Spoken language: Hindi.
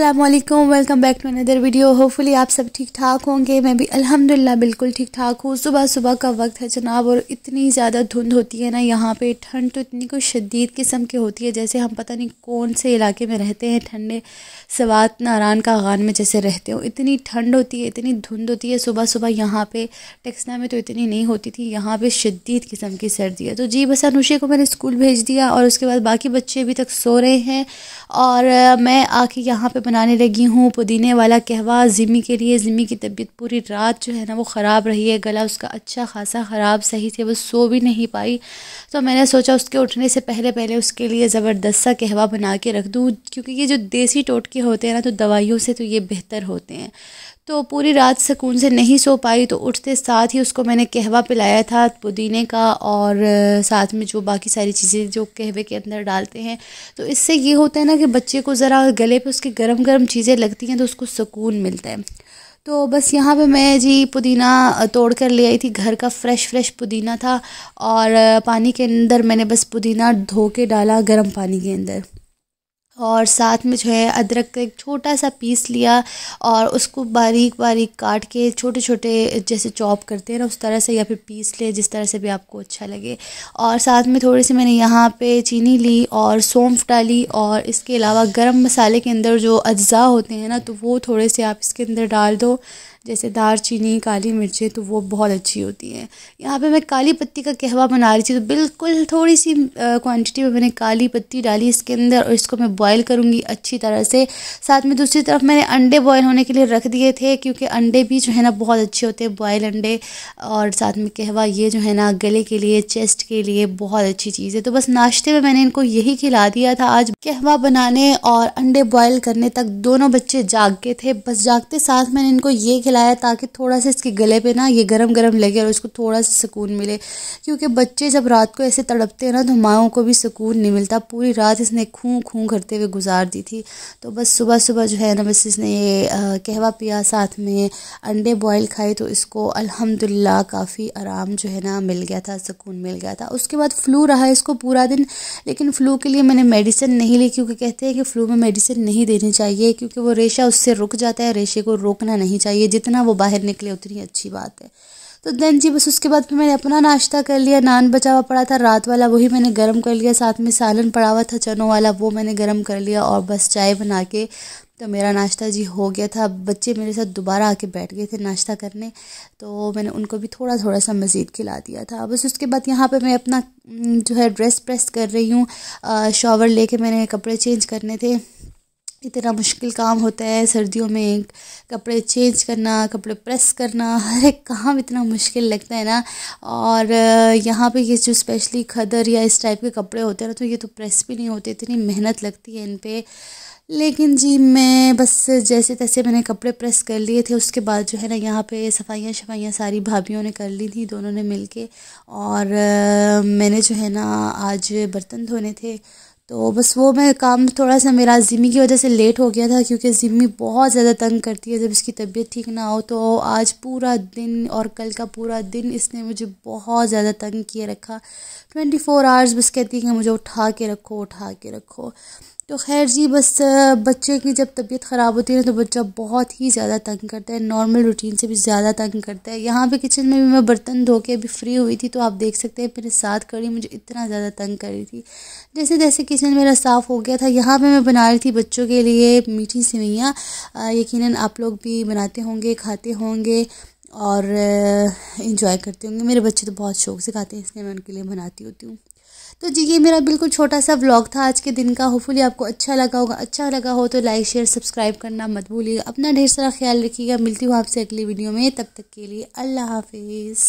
Aslam welcome back to another video hopefully आप सब ठीक ठाक होंगे मैं भी अल्हम्दुलिल्लाह बिल्कुल ठीक ठाक हूँ सुबह सुबह का वक्त है जनाब और इतनी ज़्यादा धुंध होती है ना यहाँ पे ठंड तो इतनी कोई शदीद किस्म की होती है जैसे हम पता नहीं कौन से इलाके में रहते हैं ठंडे सवात नारान का आगान में जैसे रहते हो इतनी ठंड होती है इतनी धुंध होती है सुबह सुबह यहाँ पर टेक्सना में तो इतनी नहीं होती थी यहाँ पर शदीद किस्म की सर्दी है तो जी बस अनुषे को मैंने स्कूल भेज दिया और उसके बाद बाकी बच्चे अभी तक सो रहे हैं और मैं आके यहाँ पर बनाने लगी हूँ पुदीने वाला कहवा ज़िमी के लिए ज़िमी की तबीयत पूरी रात जो है ना वो ख़राब रही है गला उसका अच्छा खासा ख़राब सही थे वो सो भी नहीं पाई तो मैंने सोचा उसके उठने से पहले पहले उसके लिए ज़बरदस्त सा कहवा बना के रख दूँ क्योंकि ये जो देसी टोटके होते हैं ना तो दवाइयों से तो ये बेहतर होते हैं तो पूरी रात सुकून से नहीं सो पाई तो उठते साथ ही उसको मैंने कहवा पिलाया था पुदीने का और साथ में जो बाकी सारी चीज़ें जो कहवे के अंदर डालते हैं तो इससे ये होता है ना कि बच्चे को ज़रा गले पे उसके गर्म गर्म गर्म चीज़ें लगती हैं तो उसको सुकून मिलता है तो बस यहाँ पे मैं जी पुदीना तोड़ कर ले आई थी घर का फ्रेश फ्रेश पुदीना था और पानी के अंदर मैंने बस पुदीना धो के डाला गर्म पानी के अंदर और साथ में जो है अदरक का एक छोटा सा पीस लिया और उसको बारीक बारीक काट के छोटे छोटे जैसे चॉप करते हैं ना उस तरह से या फिर पीस ले जिस तरह से भी आपको अच्छा लगे और साथ में थोड़ी सी मैंने यहाँ पे चीनी ली और सौंफ डाली और इसके अलावा गरम मसाले के अंदर जो अज्जा होते हैं ना तो वो थोड़े से आप इसके अंदर डाल दो जैसे दार चीनी काली मिर्चें तो वो बहुत अच्छी होती हैं यहाँ पे मैं काली पत्ती का कहवा बना रही थी तो बिल्कुल थोड़ी सी क्वांटिटी में मैंने काली पत्ती डाली इसके अंदर और इसको मैं बॉयल करूँगी अच्छी तरह से साथ में दूसरी तरफ मैंने अंडे बॉयल होने के लिए रख दिए थे क्योंकि अंडे भी जो है ना बहुत अच्छे होते हैं बॉयल अंडे और साथ में कहवा ये जो है ना गले के लिए चेस्ट के लिए बहुत अच्छी चीज़ है तो बस नाश्ते में मैंने इनको यही खिला दिया था आज कहवा बनाने और अंडे बॉयल करने तक दोनों बच्चे जाग गए थे बस जागते साथ मैंने इनको ये खिलाया ताकि थोड़ा सा इसके गले पे ना ये गरम गरम लगे और उसको थोड़ा सा सुकून मिले क्योंकि बच्चे जब रात को ऐसे तड़पते हैं ना तो माओ को भी सुकून नहीं मिलता पूरी रात इसने खूँ खूँ करते करते हुए गुजार दी थी तो बस सुबह सुबह जो है ना मिसिस ने ये कहवा पिया साथ में अंडे बॉयल खाए तो इसको अल्हम्दुलिल्लाह काफ़ी आराम जो है ना मिल गया था सुकून मिल गया था उसके बाद फ़्लू रहा इसको पूरा दिन लेकिन फ़्लू के लिए मैंने मेडिसिन नहीं ली क्योंकि कहते हैं कि फ़्लू में मेडिसिन नहीं देनी चाहिए क्योंकि वो रेशा उससे रुक जाता है रेशे को रोकना नहीं चाहिए जितना वो बाहर निकले उतनी अच्छी बात है तो देन जी बस उसके बाद फिर मैंने अपना नाश्ता कर लिया नान बचा हुआ पड़ा था रात वाला वही मैंने गर्म कर लिया साथ में सालन पड़ा हुआ था चनों वाला वो मैंने गर्म कर लिया और बस चाय बना के तो मेरा नाश्ता जी हो गया था बच्चे मेरे साथ दोबारा आके बैठ गए थे नाश्ता करने तो मैंने उनको भी थोड़ा थोड़ा सा मज़ीद खिला दिया था बस उसके बाद यहाँ पे मैं अपना जो है ड्रेस प्रेस कर रही हूँ शॉवर लेके मैंने कपड़े चेंज करने थे इतना मुश्किल काम होता है सर्दियों में कपड़े चेंज करना कपड़े प्रेस करना हर एक काम इतना मुश्किल लगता है ना और यहाँ पे ये जो स्पेशली खदर या इस टाइप के कपड़े होते हैं ना तो ये तो प्रेस भी नहीं होते इतनी मेहनत लगती है इन पर लेकिन जी मैं बस जैसे तैसे मैंने कपड़े प्रेस कर लिए थे उसके बाद जो है ना यहाँ पे सफाइयाँ शफाइयाँ सारी भाभीियों ने कर ली थी दोनों ने मिलके और मैंने जो है ना आज बर्तन धोने थे तो बस वो मैं काम थोड़ा सा मेरा जिमी की वजह से लेट हो गया था क्योंकि जिम्मी बहुत ज़्यादा तंग करती है जब इसकी तबीयत ठीक ना हो तो आज पूरा दिन और कल का पूरा दिन इसने मुझे बहुत ज़्यादा तंग किए रखा ट्वेंटी फोर आवर्स बस कहती है कि मुझे उठा के रखो उठा के रखो तो खैर जी बस बच्चे की जब तबीयत ख़राब होती है तो बच्चा बहुत ही ज़्यादा तंग करता है नॉर्मल रूटीन से भी ज़्यादा तंग करता है यहाँ पे किचन में भी मैं बर्तन धो के अभी फ्री हुई थी तो आप देख सकते हैं मेरे साथ कड़ी मुझे इतना ज़्यादा तंग कर रही थी जैसे जैसे किचन मेरा साफ़ हो गया था यहाँ पर मैं बना रही थी बच्चों के लिए मीठी सेवैयाँ यकीन आप लोग भी बनाते होंगे खाते होंगे और इन्जॉय करते होंगे मेरे बच्चे तो बहुत शौक से खाते हैं इसलिए मैं उनके लिए बनाती होती हूँ तो जी ये मेरा बिल्कुल छोटा सा व्लॉग था आज के दिन का होपफुली आपको अच्छा लगा होगा अच्छा लगा हो तो लाइक शेयर सब्सक्राइब करना मत भूलिएगा अपना ढेर सारा ख्याल रखिएगा मिलती हूँ आपसे अगली वीडियो में तब तक के लिए अल्लाह हाफिज़